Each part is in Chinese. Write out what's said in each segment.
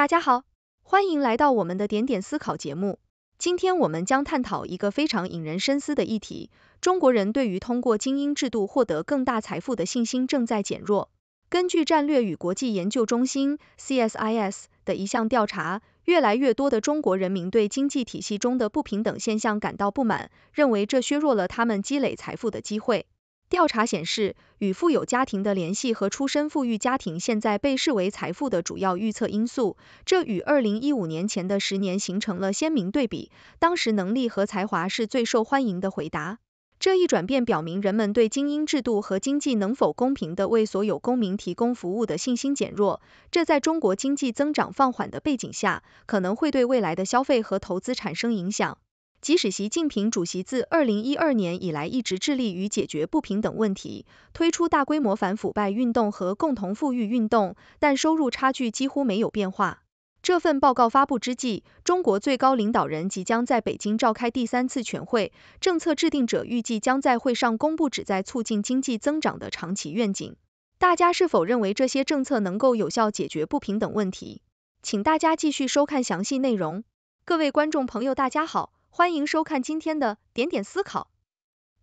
大家好，欢迎来到我们的点点思考节目。今天我们将探讨一个非常引人深思的议题：中国人对于通过精英制度获得更大财富的信心正在减弱。根据战略与国际研究中心 （CSIS） 的一项调查，越来越多的中国人民对经济体系中的不平等现象感到不满，认为这削弱了他们积累财富的机会。调查显示，与富有家庭的联系和出身富裕家庭现在被视为财富的主要预测因素，这与2015年前的十年形成了鲜明对比。当时能力和才华是最受欢迎的回答。这一转变表明人们对精英制度和经济能否公平地为所有公民提供服务的信心减弱。这在中国经济增长放缓的背景下，可能会对未来的消费和投资产生影响。即使习近平主席自二零一二年以来一直致力于解决不平等问题，推出大规模反腐败运动和共同富裕运动，但收入差距几乎没有变化。这份报告发布之际，中国最高领导人即将在北京召开第三次全会，政策制定者预计将在会上公布旨在促进经济增长的长期愿景。大家是否认为这些政策能够有效解决不平等问题？请大家继续收看详细内容。各位观众朋友，大家好。欢迎收看今天的《点点思考》。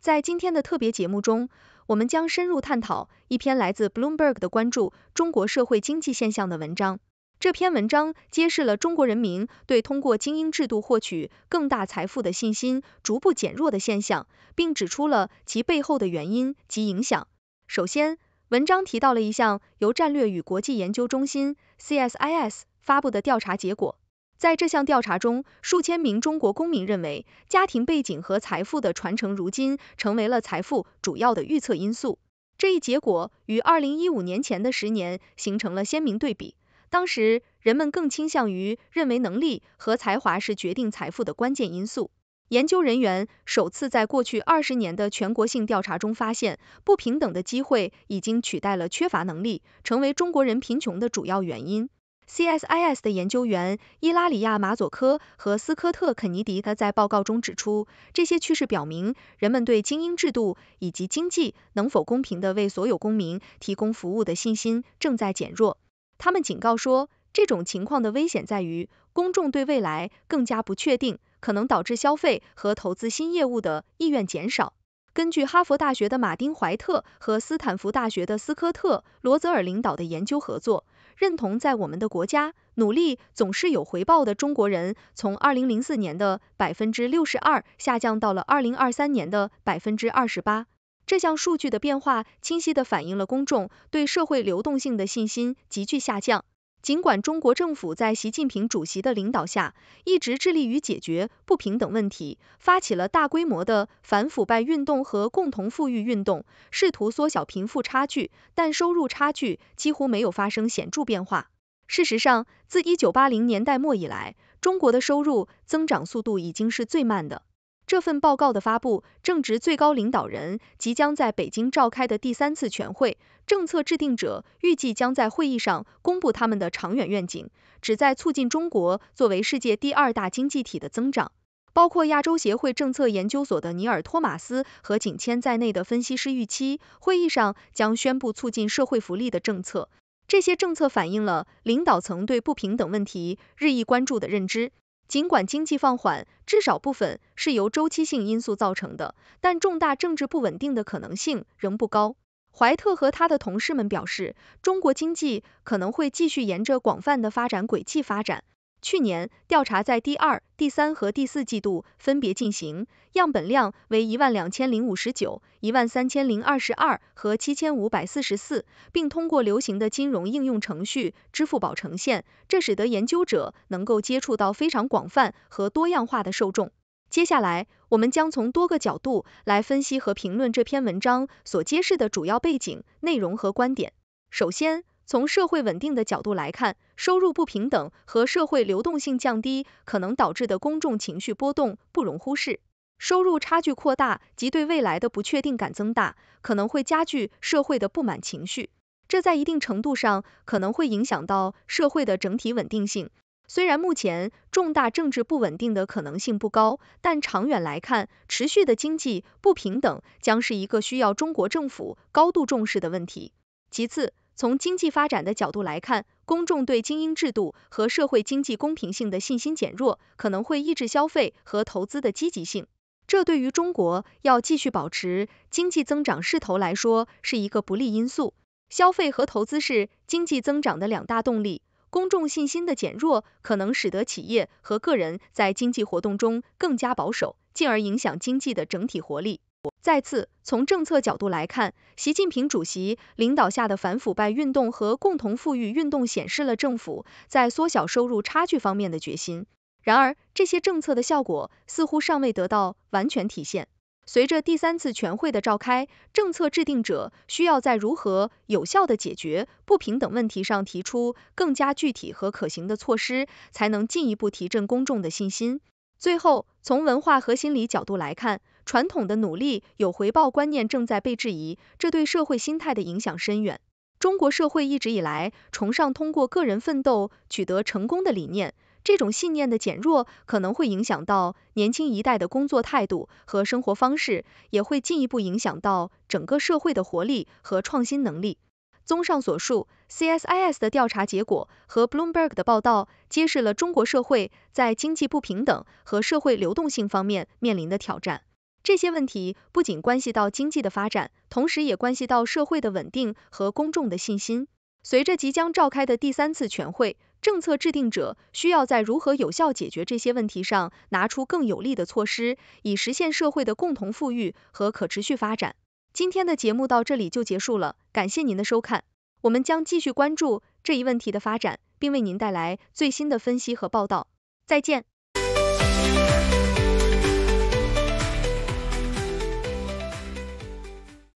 在今天的特别节目中，我们将深入探讨一篇来自《Bloomberg》的关注中国社会经济现象的文章。这篇文章揭示了中国人民对通过精英制度获取更大财富的信心逐步减弱的现象，并指出了其背后的原因及影响。首先，文章提到了一项由战略与国际研究中心 （CSIS） 发布的调查结果。在这项调查中，数千名中国公民认为，家庭背景和财富的传承如今成为了财富主要的预测因素。这一结果与二零一五年前的十年形成了鲜明对比。当时，人们更倾向于认为能力和才华是决定财富的关键因素。研究人员首次在过去二十年的全国性调查中发现，不平等的机会已经取代了缺乏能力，成为中国人贫穷的主要原因。C.S.I.S. 的研究员伊拉里亚·马佐科和斯科特·肯尼迪在报告中指出，这些趋势表明，人们对精英制度以及经济能否公平地为所有公民提供服务的信心正在减弱。他们警告说，这种情况的危险在于，公众对未来更加不确定，可能导致消费和投资新业务的意愿减少。根据哈佛大学的马丁·怀特和斯坦福大学的斯科特·罗泽尔领导的研究合作，认同在我们的国家努力总是有回报的中国人，从2004年的62%下降到了2023年的28%。这项数据的变化清晰地反映了公众对社会流动性的信心急剧下降。尽管中国政府在习近平主席的领导下一直致力于解决不平等问题，发起了大规模的反腐败运动和共同富裕运动，试图缩小贫富差距，但收入差距几乎没有发生显著变化。事实上，自1980年代末以来，中国的收入增长速度已经是最慢的。这份报告的发布正值最高领导人即将在北京召开的第三次全会，政策制定者预计将在会议上公布他们的长远愿景，旨在促进中国作为世界第二大经济体的增长。包括亚洲协会政策研究所的尼尔·托马斯和景谦在内的分析师预期，会议上将宣布促进社会福利的政策，这些政策反映了领导层对不平等问题日益关注的认知。尽管经济放缓，至少部分是由周期性因素造成的，但重大政治不稳定的可能性仍不高。怀特和他的同事们表示，中国经济可能会继续沿着广泛的发展轨迹发展。去年调查在第二、第三和第四季度分别进行，样本量为一万两千零五十九、一万三千零二十二和七千五百四十四，并通过流行的金融应用程序支付宝呈现，这使得研究者能够接触到非常广泛和多样化的受众。接下来，我们将从多个角度来分析和评论这篇文章所揭示的主要背景、内容和观点。首先，从社会稳定的角度来看，收入不平等和社会流动性降低可能导致的公众情绪波动不容忽视。收入差距扩大及对未来的不确定感增大，可能会加剧社会的不满情绪，这在一定程度上可能会影响到社会的整体稳定性。虽然目前重大政治不稳定的可能性不高，但长远来看，持续的经济不平等将是一个需要中国政府高度重视的问题。其次，从经济发展的角度来看，公众对精英制度和社会经济公平性的信心减弱，可能会抑制消费和投资的积极性。这对于中国要继续保持经济增长势头来说是一个不利因素。消费和投资是经济增长的两大动力，公众信心的减弱可能使得企业和个人在经济活动中更加保守，进而影响经济的整体活力。再次从政策角度来看，习近平主席领导下的反腐败运动和共同富裕运动显示了政府在缩小收入差距方面的决心。然而，这些政策的效果似乎尚未得到完全体现。随着第三次全会的召开，政策制定者需要在如何有效的解决不平等问题上提出更加具体和可行的措施，才能进一步提振公众的信心。最后，从文化和心理角度来看，传统的努力有回报观念正在被质疑，这对社会心态的影响深远。中国社会一直以来崇尚通过个人奋斗取得成功的理念，这种信念的减弱可能会影响到年轻一代的工作态度和生活方式，也会进一步影响到整个社会的活力和创新能力。综上所述。C.S.I.S. 的调查结果和 Bloomberg 的报道揭示了中国社会在经济不平等和社会流动性方面面临的挑战。这些问题不仅关系到经济的发展，同时也关系到社会的稳定和公众的信心。随着即将召开的第三次全会，政策制定者需要在如何有效解决这些问题上拿出更有力的措施，以实现社会的共同富裕和可持续发展。今天的节目到这里就结束了，感谢您的收看。我们将继续关注这一问题的发展，并为您带来最新的分析和报道。再见。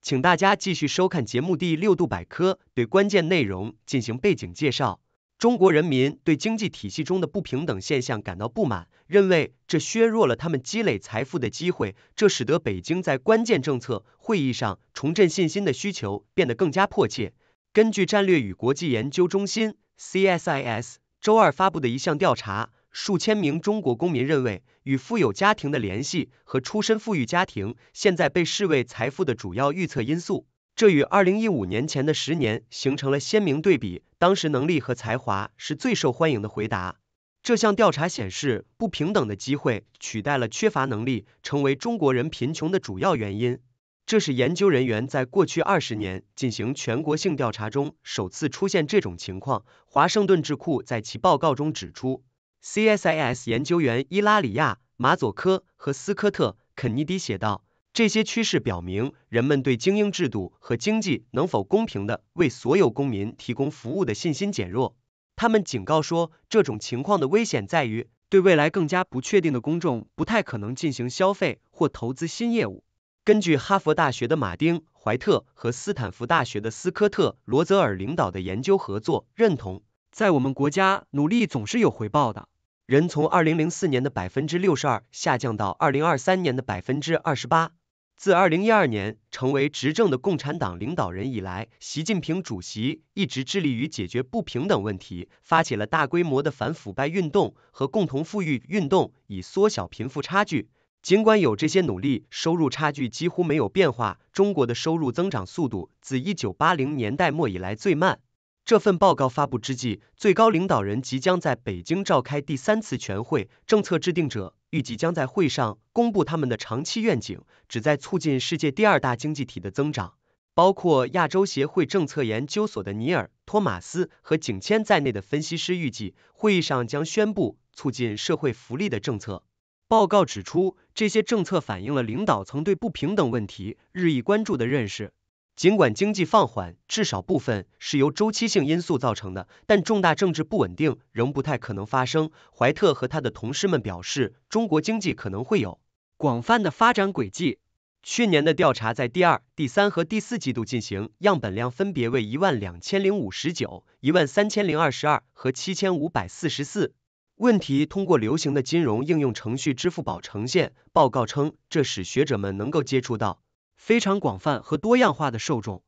请大家继续收看节目《第六度百科》，对关键内容进行背景介绍。中国人民对经济体系中的不平等现象感到不满，认为这削弱了他们积累财富的机会，这使得北京在关键政策会议上重振信心的需求变得更加迫切。根据战略与国际研究中心 （CSIS） 周二发布的一项调查，数千名中国公民认为，与富有家庭的联系和出身富裕家庭现在被视为财富的主要预测因素。这与二零一五年前的十年形成了鲜明对比，当时能力和才华是最受欢迎的回答。这项调查显示，不平等的机会取代了缺乏能力，成为中国人贫穷的主要原因。这是研究人员在过去二十年进行全国性调查中首次出现这种情况。华盛顿智库在其报告中指出，CSIS 研究员伊拉里亚·马佐科和斯科特·肯尼迪写道：“这些趋势表明，人们对精英制度和经济能否公平的为所有公民提供服务的信心减弱。”他们警告说，这种情况的危险在于，对未来更加不确定的公众不太可能进行消费或投资新业务。根据哈佛大学的马丁·怀特和斯坦福大学的斯科特·罗泽尔领导的研究合作，认同在我们国家努力总是有回报的。人从二零零四年的百分之六十二下降到二零二三年的百分之二十八。自二零一二年成为执政的共产党领导人以来，习近平主席一直致力于解决不平等问题，发起了大规模的反腐败运动和共同富裕运动，以缩小贫富差距。尽管有这些努力，收入差距几乎没有变化。中国的收入增长速度自一九八零年代末以来最慢。这份报告发布之际，最高领导人即将在北京召开第三次全会，政策制定者预计将，在会上公布他们的长期愿景，旨在促进世界第二大经济体的增长。包括亚洲协会政策研究所的尼尔·托马斯和景谦在内的分析师预计，会议上将宣布促进社会福利的政策。报告指出，这些政策反映了领导层对不平等问题日益关注的认识。尽管经济放缓至少部分是由周期性因素造成的，但重大政治不稳定仍不太可能发生。怀特和他的同事们表示，中国经济可能会有广泛的发展轨迹。去年的调查在第二、第三和第四季度进行，样本量分别为一万两千零五十九、一万三千零二十二和七千五百四十四。问题通过流行的金融应用程序支付宝呈现。报告称，这使学者们能够接触到非常广泛和多样化的受众。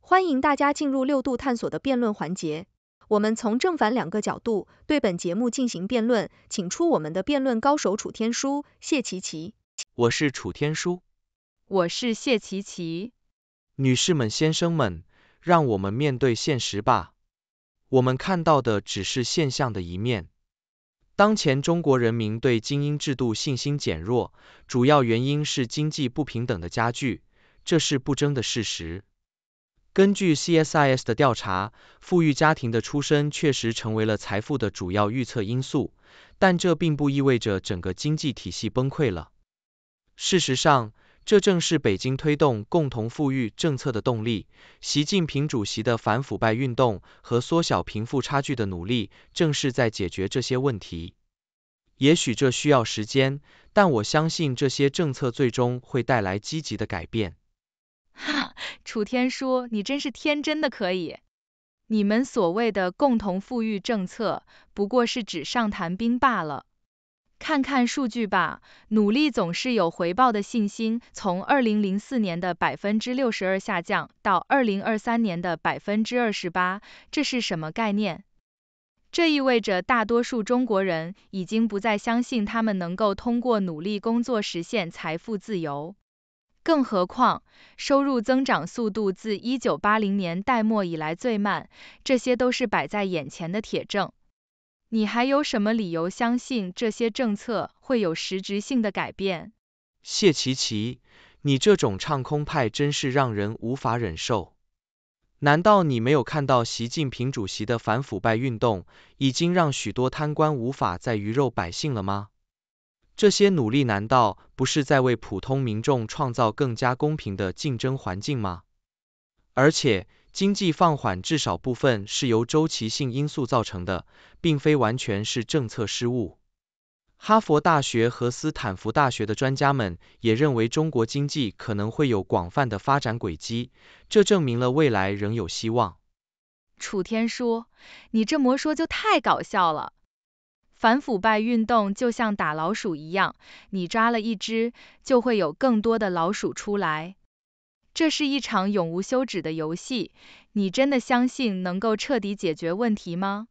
欢迎大家进入六度探索的辩论环节，我们从正反两个角度对本节目进行辩论，请出我们的辩论高手楚天舒、谢琪琪。我是楚天舒，我是谢琪琪。女士们、先生们，让我们面对现实吧，我们看到的只是现象的一面。当前中国人民对精英制度信心减弱，主要原因是经济不平等的加剧，这是不争的事实。根据 CSIS 的调查，富裕家庭的出身确实成为了财富的主要预测因素，但这并不意味着整个经济体系崩溃了。事实上，这正是北京推动共同富裕政策的动力。习近平主席的反腐败运动和缩小贫富差距的努力，正是在解决这些问题。也许这需要时间，但我相信这些政策最终会带来积极的改变。哈，楚天舒，你真是天真的可以。你们所谓的共同富裕政策，不过是纸上谈兵罢了。看看数据吧，努力总是有回报的信心，从2004年的62%下降到2023年的28%，这是什么概念？这意味着大多数中国人已经不再相信他们能够通过努力工作实现财富自由。更何况，收入增长速度自1980年代末以来最慢，这些都是摆在眼前的铁证。你还有什么理由相信这些政策会有实质性的改变？谢奇奇，你这种唱空派真是让人无法忍受。难道你没有看到习近平主席的反腐败运动已经让许多贪官无法再鱼肉百姓了吗？这些努力难道不是在为普通民众创造更加公平的竞争环境吗？而且，经济放缓至少部分是由周期性因素造成的，并非完全是政策失误。哈佛大学和斯坦福大学的专家们也认为，中国经济可能会有广泛的发展轨迹，这证明了未来仍有希望。楚天说：“你这么说就太搞笑了。反腐败运动就像打老鼠一样，你抓了一只，就会有更多的老鼠出来。”这是一场永无休止的游戏，你真的相信能够彻底解决问题吗？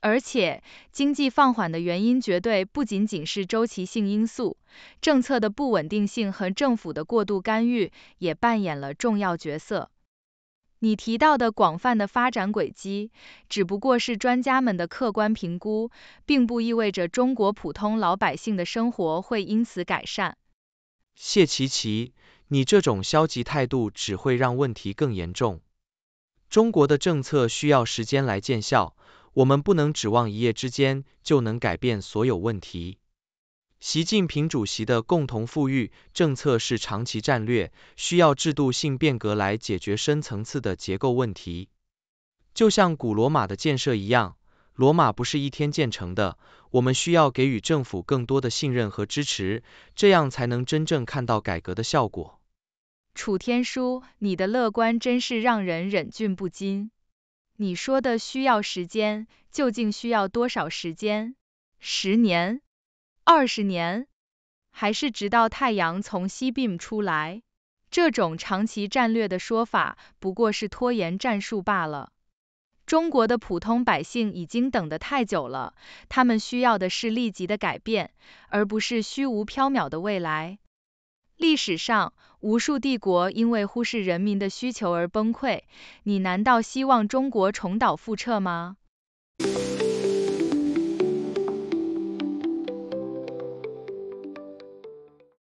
而且，经济放缓的原因绝对不仅仅是周期性因素，政策的不稳定性，和政府的过度干预也扮演了重要角色。你提到的广泛的发展轨迹，只不过是专家们的客观评估，并不意味着中国普通老百姓的生活会因此改善。谢奇奇。你这种消极态度只会让问题更严重。中国的政策需要时间来见效，我们不能指望一夜之间就能改变所有问题。习近平主席的共同富裕政策是长期战略，需要制度性变革来解决深层次的结构问题。就像古罗马的建设一样，罗马不是一天建成的。我们需要给予政府更多的信任和支持，这样才能真正看到改革的效果。楚天舒，你的乐观真是让人忍俊不禁。你说的需要时间，究竟需要多少时间？十年？二十年？还是直到太阳从西边出来？这种长期战略的说法，不过是拖延战术罢了。中国的普通百姓已经等得太久了，他们需要的是立即的改变，而不是虚无缥缈的未来。历史上，无数帝国因为忽视人民的需求而崩溃。你难道希望中国重蹈覆辙吗？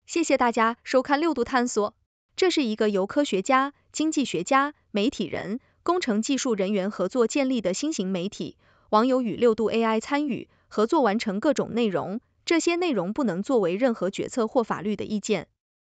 谢谢大家收看六度探索。这是一个由科学家、经济学家、媒体人、工程技术人员合作建立的新型媒体。网友与六度 AI 参与合作完成各种内容，这些内容不能作为任何决策或法律的意见。